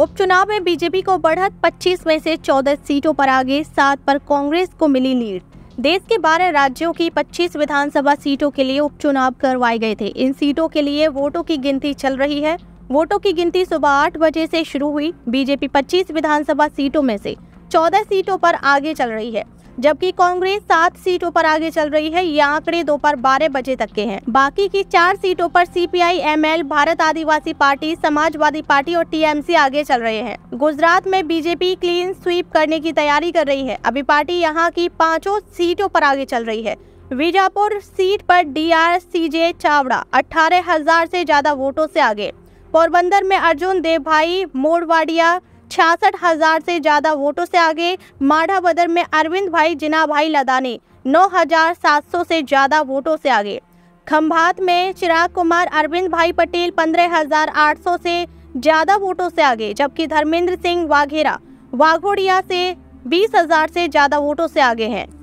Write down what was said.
उपचुनाव में बीजेपी को बढ़त 25 में से 14 सीटों पर आगे सात पर कांग्रेस को मिली लीड देश के 12 राज्यों की 25 विधानसभा सीटों के लिए उपचुनाव करवाए गए थे इन सीटों के लिए वोटों की गिनती चल रही है वोटों की गिनती सुबह आठ बजे से शुरू हुई बीजेपी 25 विधानसभा सीटों में से 14 सीटों पर आगे चल रही है जबकि कांग्रेस सात सीटों पर आगे चल रही है ये आंकड़े दोपहर बारह बजे तक के हैं बाकी की चार सीटों पर CPI ML Bharat Adivasi party Samajwadi party और टीएमसी आगे चल रहे हैं गुजरात में बीजेपी क्लीन स्वीप करने की तैयारी कर रही है अभी पार्टी यहाँ की पांचों सीटों पर आगे चल रही है बीजापुर सीट पर सी जे चावड़ा अठारह हजार से ज्यादा वोटों से आगे पोरबंदर में अर्जुन देव भाई मोड़वाड़िया छियासठ हजार से ज्यादा वोटों से आगे माढ़ा बदर में अरविंद भाई जिना भाई लदानी नौ हजार सात सौ से ज्यादा वोटों से आगे खम्भात में चिराग कुमार अरविंद भाई पटेल पंद्रह हजार आठ सौ से ज्यादा वोटों से आगे जबकि धर्मेंद्र सिंह वाघेरा वाघोड़िया से बीस हजार से ज्यादा वोटों से आगे हैं